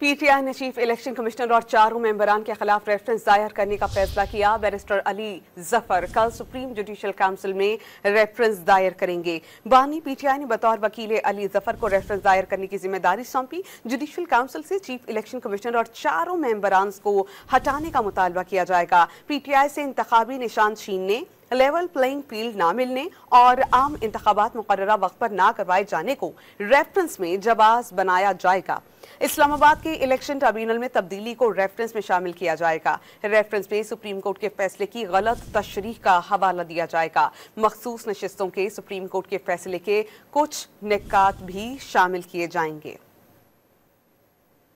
PTI ने chief election commissioner और चारों मेंबरान के खिलाफ रेफरेंस दायर करने का फैसला किया बैरिस्टर अली जफर कल सुप्रीम जुडिशियल काउंसिल में रेफरेंस दायर करेंगे बानी पीटीआई ने बतौर वकील अली जफर को रेफरेंस दायर करने की जिम्मेदारी सौंपी जुडिशियल काउंसिल से चीफ इलेक्शन कमिश्नर और चारों मेंबरान को हटाने का मुतालबा किया जाएगा पीटीआई से इंतबी निशान छीनने लेवल प्लेइंग फील्ड ना मिलने और आम इंतबात मुकर्रा वक्त पर ना करवाए जाने को रेफरेंस में जवाब बनाया जाएगा इस्लामाबाद के इलेक्शन ट्रिब्यूनल में तब्दीली को रेफरेंस में शामिल किया जाएगा रेफरेंस में सुप्रीम कोर्ट के फैसले की गलत तशरी का हवाला दिया जाएगा मखसूस नशस्तों के सुप्रीम कोर्ट के फैसले के कुछ निकात भी शामिल किए जाएंगे